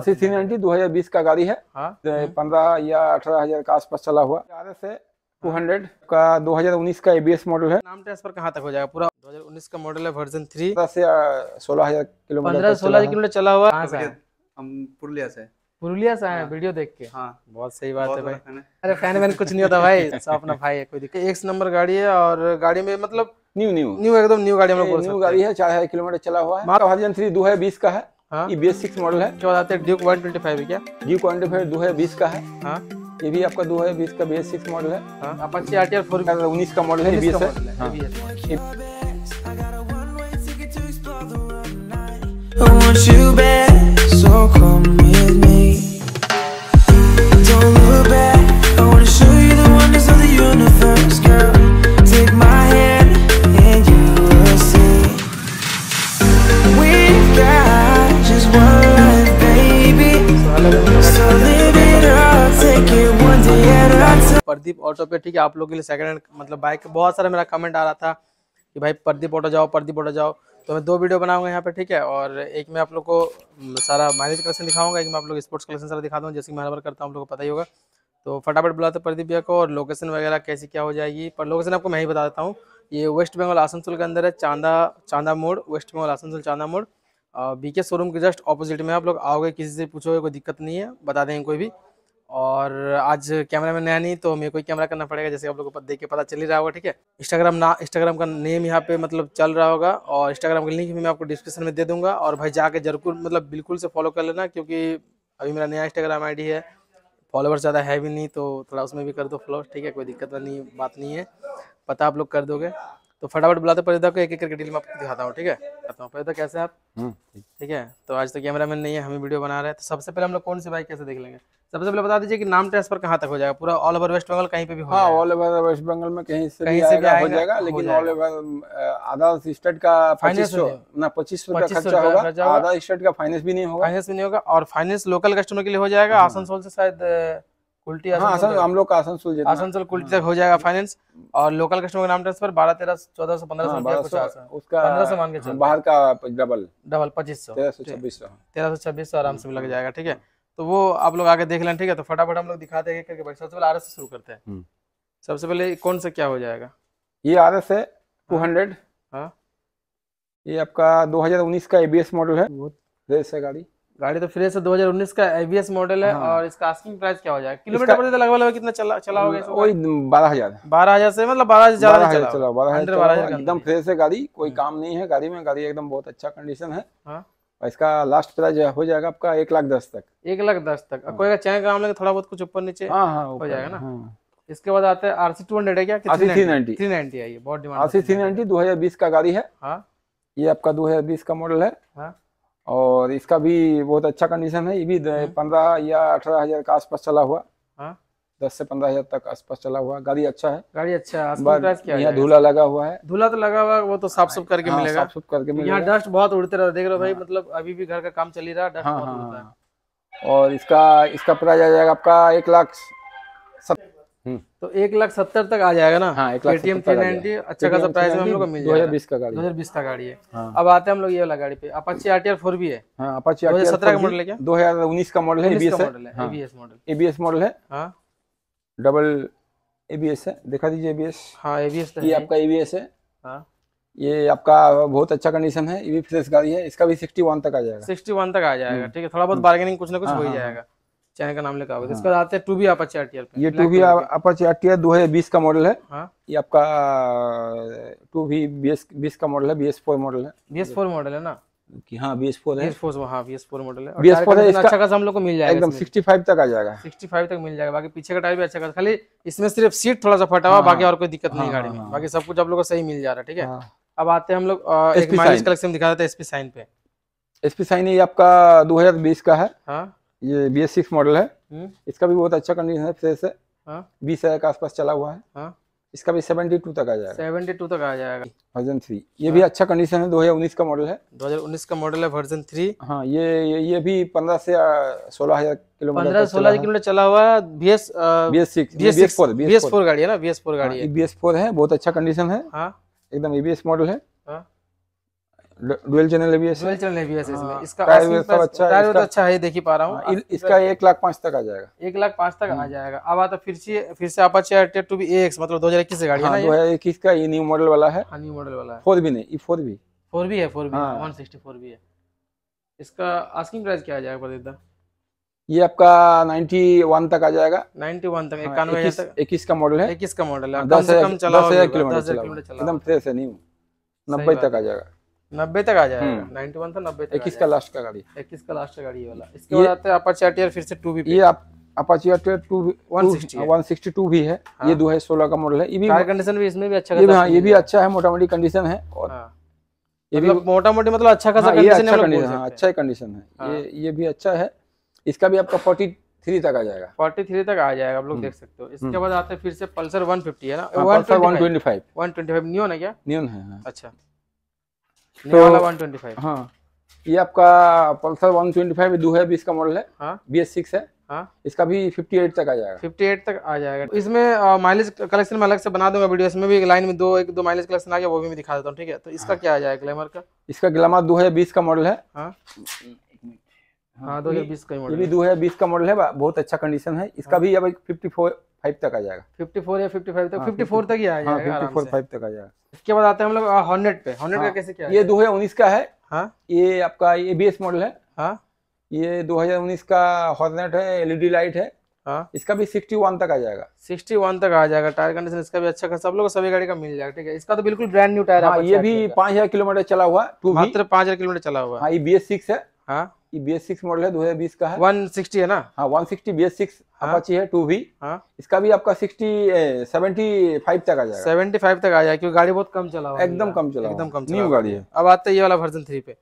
अस्सी थ्री दो हजार बीस का गाड़ी है हाँ। तो पंद्रह या अठारह हजार का आसपास चला हुआ आर एस है टू हंड्रेड का दो हजार उन्नीस का एबीएस मॉडल है नाम ट्रांसफर कहाँ तक हो जाएगा पूरा दो हजार उन्नीस का मॉडल है वर्जन थ्री से सोलह हजार किलोमीटर सोलह हजार किलोमीटर चला हुआ हाँ, हम पुरुलिया से पुरुलिया से आए हाँ। वीडियो देख के हाँ बहुत सही बात बहुत है भाई अरे फैन वैन कुछ नहीं होता भाई अपना भाई है कोई दिक्कत एक नंबर गाड़ी है और गाड़ी में मतलब न्यू न्यू न्यू एकदम न्यू गाड़ी हम लोग न्यू गाड़ी है चार हजार किलोमीटर चला हुआ है वर्जन थ्री दो हजार बीस का है हाँ? ये बी एस सिक्स मॉडल है क्या बताते हैं ड्यूक वन ट्वेंटी क्या ड्यूक वन दो हजार बीस का है हाँ ये भी आपका दो हजार बीस का बी एस सिक्स मॉडल है हाँ। उन्नीस का मॉडल है बी एस है हाँ। प्रदीप ऑटो पे ठीक है आप लोग के लिए सेकंड हैंड मतलब बाइक बहुत सारा मेरा कमेंट आ रहा था कि भाई प्रदीप ऑटो जाओ प्रदीप ऑटो जाओ तो मैं दो वीडियो बनाऊंगा यहाँ पे ठीक है और एक मैं आप लोग को सारा माइलेज कलेक्शन दिखाऊंगा एक मैं आप लोग स्पोर्ट्स कलेक्शन सारा दिखाता हूँ जैसे मैं हर बार करता हूँ आप लोग को पता ही होगा तो फटाफट बुलाते प्रदीप भैया को और लोकेशन वगैरह कैसी क्या हो जाएगी पर लोकेशन आपको मैं ही बता देता हूँ ये वेस्ट बंगाल आसनसोल के अंदर है चांदा चांदा मोड़ waste Bengal Asansol Chanda Mor BK showroom के जस्ट ऑपोजिट में आप लोग आओगे किसी से पूछोगे कोई दिक्कत नहीं है बता देंगे कोई भी और आज कैमरा में नया नहीं तो मेरे को कैमरा करना पड़ेगा जैसे आप लोगों को देख के पता चल ही रहा होगा ठीक है इंस्टाग्राम ना इंस्टाग्राम का नेम यहाँ पे मतलब चल रहा होगा और इंस्टाग्राम का लिंक भी मैं आपको डिस्क्रिप्शन में दे दूंगा और भाई जाके जरूर मतलब बिल्कुल से फॉलो कर लेना क्योंकि अभी मेरा नया इंस्टाग्राम आई है फॉलोअर ज़्यादा है भी नहीं तो थोड़ा उसमें भी कर दो फॉलोअर ठीक है कोई दिक्कत नहीं बात नहीं है पता आप लोग कर दोगे तो फटाफट बुलाते परिदा को एक एक करके डील में आपको दिखाता हूँ ठीक है दिखाता हूँ परिदा कैसे आप हम्म। ठीक है तो आज तो कैमरा मैन नहीं है हमें वीडियो बना रहे हैं तो सबसे पहले हम लोग कौन सी बाइक कैसे देख लेंगे सबसे पहले बता दीजिए कि नाम ट्रांसफर कहाँ तक हो जाएगा पूरा ऑल ओवर वेस्ट बंगल कहीं पे भी हो ऑल ओवर वेस्ट बंगल में कहीं से कहीं से भी हो जाएगा लेकिन ऑल ओवर आधा स्टेट का फाइनेंस ना पच्चीस खर्चा होगा आधा स्टेट का फाइनेंस भी नहीं होगा फाइनेंस भी नहीं होगा और फाइनेंस लोकल कस्टमर के लिए हो जाएगा हाँ। आसनसोल से शायद कुल्टी हाँ, हम लोग का आसनसोल आसनसोल कुल्टी तक हो जाएगा फाइनेंस और लोकल कस्टमर नाम ट्रांसफर बारह तेरह चौदह सौ पंद्रह सौ हाँ, उसका पंद्रह सौ मान के बाहर का डबल डबल पच्चीस सौ छब्बीस सौ तेरह सौ छब्बीस सौ आराम से लग हम्म। जाएगा ठीक है तो वो आप लोग आगे देख लें ठीक है तो फटाफट हम लोग दिखाते हैं करके सबसे पहले आर से शुरू करते हैं हम्म। सबसे पहले कौन सा क्या हो जाएगा ये आर एस है टू हाँ। हंड्रेड हाँ ये आपका दो हजार उन्नीस का एबीएस मॉडल है रेस है गाड़ी गाड़ी तो फ्रेश है 2019 का एवीएस मॉडल है हाँ। और इसका आस्किंग प्राइस क्या हो जाएगा किलोमीटर पर लगभग लगभग कितना चला चला होगा वही बारह हजार बारह हजार से मतलब बारह हजार ज्यादा चला चला बारह हजार एकदम फ्रेश है गाड़ी कोई हम्म। काम नहीं है गाड़ी में गाड़ी एकदम बहुत अच्छा कंडीशन है हाँ। और इसका लास्ट प्राइस हो जाएगा आपका एक लाख दस तक एक लाख दस तक हाँ। कोई का चैन काम लगे थोड़ा बहुत कुछ ऊपर नीचे हाँ, हो जाएगा ना इसके बाद आते हैं आरसी टू हंड्रेड है क्या RC three ninety three ninety आई बहुत डिमांड आरसी थ्री नाइनटी दो हजार बीस का गाड़ी है ये आपका दो हजार बीस का मॉडल है और इसका भी बहुत अच्छा कंडीशन है ये भी हाँ। पंद्रह या अठारह हजार का आसपास चला हुआ हाँ। दस से पंद्रह हजार तक आसपास चला हुआ गाड़ी अच्छा है गाड़ी अच्छा है यहाँ धूला लगा हुआ है धूला तो लगा हुआ वो तो साफ सुफ हाँ, करके हाँ, मिलेगा साफ करके मिलेगा यहाँ डस्ट बहुत उड़ते रहा देख रहे हो भाई मतलब अभी भी घर का काम चल ही रहा डस्ट और इसका इसका प्राइस आ जाएगा आपका एक लाख हम्म। तो एक लाख सत्तर तक आ जाएगा ना हाँ, एक लाख पेटीएम थ्री नाइनटी अच्छा खासा प्राइस में हम लोग मिल जाएगा बीस का गाड़ी दो हजार बीस का गाड़ी है हाँ। अब आते हैं हम लोग ये वाला गाड़ी पे Apache R T R four भी है हाँ, अपाची आर सत्रह का मॉडल है क्या दो हजार उन्नीस का मॉडल है एबीएस मॉडल है एबीएस मॉडल एबीएस मॉडल है डबल हाँ। एबीएस हाँ। है दिखा दीजिए एबीएस हाँ एबीएस तो ये आपका एबीएस है हाँ। ये आपका बहुत अच्छा कंडीशन है ये भी फ्रेश गाड़ी है इसका भी सिक्सटी वन तक आ जाएगा सिक्सटी वन तक आ जाएगा हम्म। ठीक है थोड़ा बहुत बार्गेनिंग हम्म। कुछ ना कुछ हो ही जाएगा चैनल का नाम लिखा हुआ इसके बाद आते हैं टू बी अपाचे आर पे ये टू बी अपाचे आर दो हजार बीस का मॉडल है हाँ। ये आपका टू बी बी एस बीस का मॉडल है बी एस फोर मॉडल है बी एस फोर मॉडल है ना कि हाँ बी एस फोर है बी एस हाँ, फोर मॉडल है बी एस फोर तो अच्छा खासा हम लोग को मिल जाएगा एकदम सिक्सटी फाइव तक आ जाएगा सिक्सटी फाइव तक मिल जाएगा बाकी पीछे का टायर भी अच्छा खासा खाली इसमें सिर्फ सीट थोड़ा सा फटा हुआ हाँ। बाकी और कोई दिक्कत नहीं गाड़ी में बाकी सब कुछ आप लोग को सही मिल जा रहा है ठीक है अब आते हैं हम लोग एक माइलेज कलेक्शन दिखा देते हैं एसपी साइन पे एसपी साइन ये आपका 2020 का है ये बी एस सिक्स मॉडल है हम्म। इसका भी बहुत अच्छा कंडीशन है फ्रेश है हाँ। बीस हजार के आसपास चला हुआ है हाँ। इसका भी सेवेंटी टू तक आ जाएगा सेवेंटी टू तक आ जाएगा वर्जन थ्री ये हाँ। भी अच्छा कंडीशन है दो हजार उन्नीस का मॉडल है दो हजार उन्नीस का मॉडल है वर्जन थ्री हाँ ये ये, भी पंद्रह से सोलह हजार किलोमीटर पंद्रह सोलह हजार किलोमीटर चला हुआ B S B S six B S four गाड़ी है ना बी एस फोर गाड़ी बी एस फोर है बहुत अच्छा कंडीशन है एकदम ए मॉडल है dual channel ABS dual channel ABS इसमें इसका टायर सब अच्छा टायर तो अच्छा है देखी पा रहा हूँ हाँ, इसका एक लाख पाँच तक आ जाएगा एक लाख पाँच तक आ हाँ। जाएगा अब आता फिर से फिर से Apache RTR two B X मतलब दो हजार इक्कीस गाड़ी है हाँ, ना ये इक्कीस का ये न्यू मॉडल वाला है न्यू मॉडल वाला है फोर भी नहीं ये फोर भी फोर भी है फोर भी वन भी है इसका आस्किंग प्राइस क्या आ जाएगा प्रदीप ये आपका 91 तक आ जाएगा 91 तक इक्यानवे तक इक्कीस का मॉडल है इक्कीस का मॉडल है दस हजार किलोमीटर एकदम फ्रेश है न्यू नब्बे तक आ जाएगा नब्बे तक आ जाएगा नाइनटी हम्म। था तो नब्बे इक्कीस का लास्ट का गाड़ी इक्कीस का लास्ट का गाड़ी वाला इसके बाद आते हैं अपाचे आर फिर से टू भी ये आप Apache R two one sixty two भी है हाँ। ये दो है सोलह का मॉडल है ये भी कंडीशन भी इसमें भी अच्छा ये भी हाँ ये भी अच्छा है मोटा मोटी कंडीशन है और हाँ। ये भी मतलब मोटा मोटी मतलब अच्छा खासा हाँ, अच्छा कंडीशन अच्छा है अच्छा कंडीशन है ये ये भी अच्छा है इसका भी आपका फोर्टी थ्री तक आ जाएगा फोर्टी थ्री तक आ जाएगा आप लोग हम्म। देख सकते हो इसके हम्म। बाद आते हैं फिर से पल्सर वन फिफ्टी है ना one twenty five one twenty five न्यून है क्या न्यून है अच्छा तो, हाँ ये आपका पल्सर वन ट्वेंटी फाइव दो है बीस का मॉडल है बी एस सिक्स है हाँ? इसका भी 58 तक आ जाएगा 58 तक आ जाएगा तो इसमें माइलेज कलेक्शन में अलग से बना दूंगा वीडियो इसमें भी एक लाइन में दो एक दो माइलेज कलेक्शन आ गया वो भी मैं दिखा देता हूँ ठीक है तो इसका हाँ। क्या आ जाएगा ग्लैमर का इसका ग्लैमर दो है बीस का मॉडल है हाँ? हाँ, हाँ दो हजार बीस का मॉडल दो है बीस का मॉडल है बहुत अच्छा कंडीशन है इसका हाँ। भी अब फिफ्टी फाइव तक आ जाएगा फिफ्टी फोर या फिफ्टी फाइव तक फिफ्टी हाँ, फोर तक ही फिफ्टी फोर फाइव तक आ जाएगा इसके बाद आते हैं हम लोग हॉर्नेट पे हॉर्नेट का हाँ, कैसे क्या ये दो हजार उन्नीस का है हाँ। ये आपका ए बी एस मॉडल है का हॉर्नेट है एलईडी लाइट e है हाँ इसका भी तक आ जाएगा तक आ जाएगा टायर कंडीशन इसका भी अच्छा सब लोग सभी गाड़ी का मिल जाएगा ठीक है इसका तो बिल्कुल ब्रांड न्यू टायर हाँ, ये भी पांच हजार किलोमीटर चला हुआ टू मात्र पांच हजार किलोमीटर चला हुआ हाँ ये बी एस सिक्स है हाँ कि बी एस सिक्स मॉडल है दो हजार बीस का है वन सिक्सटी है ना हाँ one sixty B S six Apache है टू भी हाँ इसका भी आपका सिक्सटी सेवेंटी फाइव तक आ जाएगा सेवेंटी फाइव तक आ जाएगा क्योंकि गाड़ी बहुत कम चला एकदम कम चला एकदम कम न्यू गाड़ी है अब आता है ये वाला वर्जन थ्री पे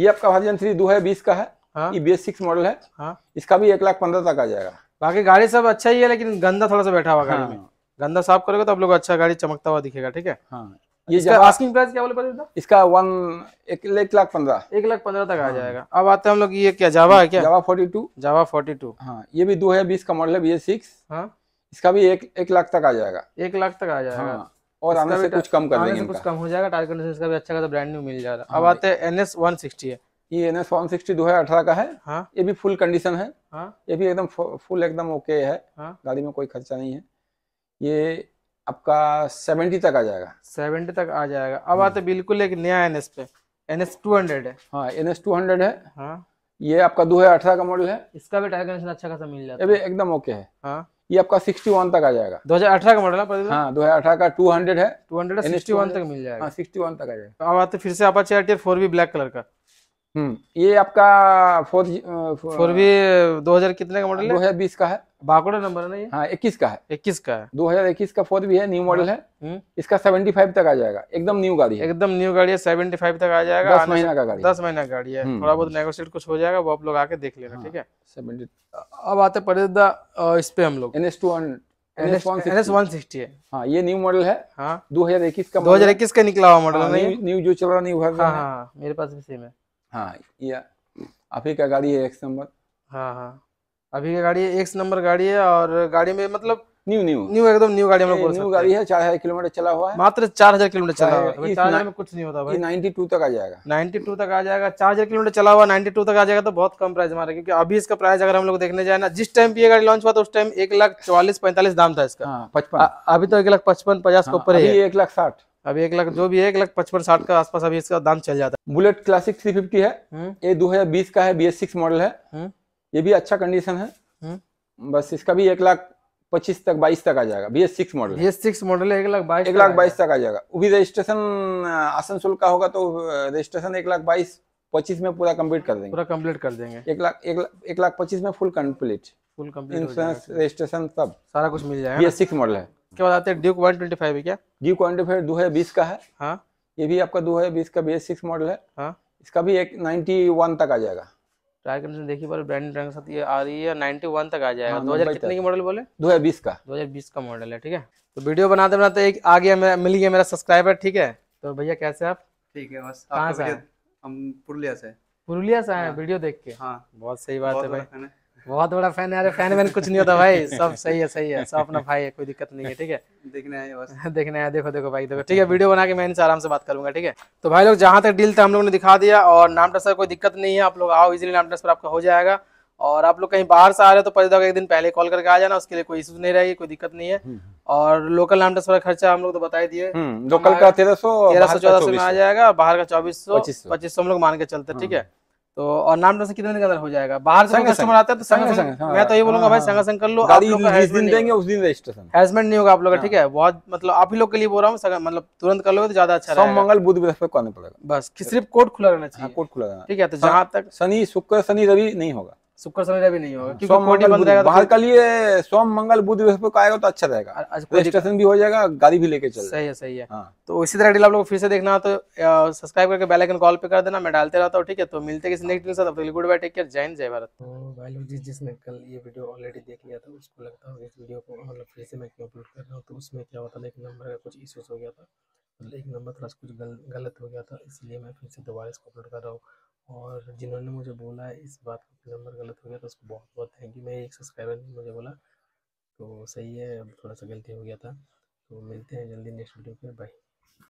ये आपका वर्जन थ्री दो हजार बीस का है हाँ। ये बी एस सिक्स मॉडल है हाँ। इसका भी एक लाख पंद्रह तक आ जाएगा बाकी गाड़ी सब अच्छा ही है लेकिन गंदा थोड़ा सा बैठा हुआ गाड़ी हाँ। में गंदा साफ करोगे तो आप लोग अच्छा गाड़ी चमकता हुआ दिखेगा ठीक है हाँ ये आस्किंग प्राइस क्या बोले था इसका वन एक, एक लाख पंद्रह एक लाख पंद्रह तक आ हाँ। जाएगा अब आते हैं हम लोग ये क्या जावा है क्या Java forty two Java forty two हाँ ये भी दो है बीस का मॉडल है बी सिक्स हाँ। इसका भी एक एक लाख तक आ जाएगा एक लाख तक आ जाएगा हाँ। और आने से कुछ कम कर देंगे कुछ कम हो जाएगा टायर कंडीशन इसका भी अच्छा खासा ब्रांड न्यू मिल जाएगा हाँ, अब आते हैं एन एस वन सिक्सटी है ये एन एस वन सिक्सटी दो हजार अठारह का है हाँ? ये भी फुल कंडीशन है हाँ? ये भी एकदम फुल एकदम ओके है हाँ? गाड़ी में कोई खर्चा नहीं है ये आपका सेवेंटी तक आ जाएगा सेवेंटी तक आ जाएगा अब आते हम्म। बिल्कुल एक नया एन एस पे एन एस टू हंड्रेड है हाँ एन एस टू हंड्रेड है हाँ ये आपका दो हजार अठारह का मॉडल है इसका भी टायर कंडीशन अच्छा खासा मिल जाता है एकदम ओके है हाँ ये आपका सिक्सटी वन तक आ जाएगा दो हजार अठारह का मॉडल है हाँ दो हजार अठारह का टू हंड्रेड है टू हंड्रेड 200 वन तक मिल जाएगा सिक्सटी हाँ, वन तक आ जाएगा अब आते फिर से आप Apache RTR 4V black colour का हम्म ये आपका फोर फोर भी दो हजार कितने का मॉडल है दो हजार बीस का है बागोड़ा नंबर है ना ये हाँ इक्कीस का है इक्कीस का है दो हजार इक्कीस का फोर भी है न्यू मॉडल है हम्म। इसका सेवेंटी फाइव तक आ जाएगा एकदम न्यू गाड़ी है एकदम न्यू गाड़ी है सेवेंटी फाइव तक आ जाएगा दस महीना का गाड़ी दस महीना गाड़ी है हम्म। थोड़ा बहुत नेगोशिएट कुछ हो जाएगा वो आप लोग आके देख लेना हाँ। ठीक है अब आते परिदा इस पे हम लोग एन एस टू है हाँ ये न्यू मॉडल है हाँ। दो हजार इक्कीस का दो हजार इक्कीस का निकला हुआ मॉडल हाँ, न्यू जो चल रहा न्यू हाँ मेरे पास भी सेम है हाँ ये का गाड़ी है नंबर हाँ हाँ अभी की गाड़ी एक नंबर गाड़ी है और गाड़ी में मतलब न्यू न्यू न्यू एकदम न्यू गाड़ी हम लोग न्यू गाड़ी है चार हजार किलोमीटर चला हुआ है मात्र चार हजार किलोमीटर चला हुआ है चार में कुछ नहीं होता भाई नाइन्टी टू तक आ जाएगा नाइन्टी टू तक आ जाएगा चार हजार किलोमीटर चला हुआ नाइन्टी टू तक आ जाएगा तो बहुत कम प्राइस हमारा क्योंकि अभी इसका प्राइस अगर हम लोग देखने जाए ना जिस टाइम पे ये गाड़ी लॉन्च हुआ था उस टाइम एक लाख चौवालीस पैंतालीस दाम था इसका हाँ, पचपन अभी तो एक लाख पचपन पचास के हाँ, ऊपर है एक लाख साठ अभी एक लाख जो भी है एक लाख पचपन साठ के आसपास अभी इसका दाम चल जाता है बुलेट क्लासिक थ्री फिफ्टी है हम्म। ये दो हजार बीस का है बी एस सिक्स मॉडल है हम्म। ये भी अच्छा कंडीशन है हम्म। बस इसका भी एक लाख पच्चीस तक बाईस तक आ जाएगा B S six model B S six model एक लाख बाईस एक लाख बाईस तक आ जाएगा वो भी रजिस्ट्रेशन आसनसोल का होगा तो रजिस्ट्रेशन एक लाख बाईस पच्चीस में पूरा कंप्लीट कर देंगे पूरा कंप्लीट कर देंगे एक लाख एक, लाख पच्चीस में full complete full insurance registration सब सारा कुछ मिल जाएगा बी एस सिक्स मॉडल है क्या बताते हैं ड्यूक वन ट्वेंटी फाइव है क्या ड्यूक वन ट्वेंटी फाइव दो हजार बीस का है हाँ ये भी आपका दो हजार बीस का बी एस सिक्स मॉडल है हाँ इसका भी एक नाइन्टी वन तक आ जाएगा ट्राई कंडीशन देखिए बार ब्रांड ब्रांड के साथ ये आ रही है नाइनटी वन तक आ जाएगा हाँ, दो हजार कितने की मॉडल बोले दो हजार बीस का दो हजार बीस का मॉडल है ठीक है तो वीडियो बनाते बनाते एक आ गया मेरा मिल गया मेरा सब्सक्राइबर ठीक है तो भैया कैसे आप ठीक है बस कहाँ हम पुरुलिया से पुरुलिया से आए वीडियो हाँ। देख के हाँ बहुत सही बात है भाई बहुत बड़ा फैन है अरे फैन वैन कुछ नहीं होता भाई सब सही है सही है सब अपना भाई है कोई दिक्कत नहीं है ठीक है देखने आए बस देखने आए देखो देखो भाई देखो ठीक है वीडियो बना के मैं इनसे आराम से बात करूंगा ठीक है तो भाई लोग जहाँ तक डील था हम लोग ने दिखा दिया और नाम ट्रांसफर कोई दिक्कत नहीं है आप लोग आओ इजिली नाम ट्रांसफर आपका हो जाएगा और आप लोग कहीं बाहर से आ रहे हो तो पहले तो एक दिन पहले कॉल करके आ जाना उसके लिए कोई इशू नहीं रहेगी कोई दिक्कत नहीं है हम्म, हम्म। और लोकल नाम ट्रांसफर का खर्चा हम लोग तो बताई दिए हम्म, लोकल का तेरह सौ तेरह सौ चौदह सौ में आ जाएगा बाहर का चौबीस सौ पच्चीस सौ हम लोग मान के चलते ठीक है तो और नाम ट्रांसफर कितने दिन के अंदर हो जाएगा बाहर से कस्टमर आता है तो संग संग मैं तो ये हाँ, बोलूंगा भाई हाँ। संग संग कर लो आप लोग जिस दिन देंगे उस दिन रजिस्ट्रेशन हैरेसमेंट नहीं होगा आप लोग का हाँ। ठीक है बहुत मतलब आप ही लोग के लिए बोल रहा हूँ मतलब तुरंत कर लो तो ज्यादा अच्छा रहेगा मंगल बुध बृहस्पति को पड़ेगा बस सिर्फ कोर्ट खुला रहना चाहिए कोर्ट खुला रहना ठीक है तो जहाँ तक शनि शुक्र शनि रवि नहीं होगा शुक्र शनि रवि नहीं होगा सोम मंगल तो बाहर का लिए सोम मंगल बुध बृहस्पति को आएगा तो अच्छा रहेगा अच्छा, रजिस्ट्रेशन भी हो जाएगा गाड़ी भी लेके चल सही है सही है हाँ। तो इसी तरह डील आप लोग फिर से देखना तो सब्सक्राइब करके बेल आइकन कॉल पे कर देना मैं डालते रहता हूँ ठीक है तो मिलते किसी नेक्स्ट डील साथ गुड बाय टेक केयर जय हिंद जय भारत तो भाई लोग जिसने कल ये वीडियो ऑलरेडी देख लिया था उसको लगता है इस वीडियो को मतलब फिर से मैं क्यों अपलोड कर रहा हूँ तो उसमें क्या होता था एक नंबर का कुछ इशूज हो गया था मतलब एक नंबर थोड़ा कुछ गलत हो गया था इसलिए मैं फिर से दोबारा इसको अपलोड कर रहा हूँ और जिन्होंने मुझे बोला इस बात का नंबर गलत हो गया तो उसको बहुत बहुत थैंक यू मैं एक सब्सक्राइबर ने मुझे बोला तो सही है अब थोड़ा सा गलती हो गया था तो मिलते हैं जल्दी नेक्स्ट वीडियो पे बाय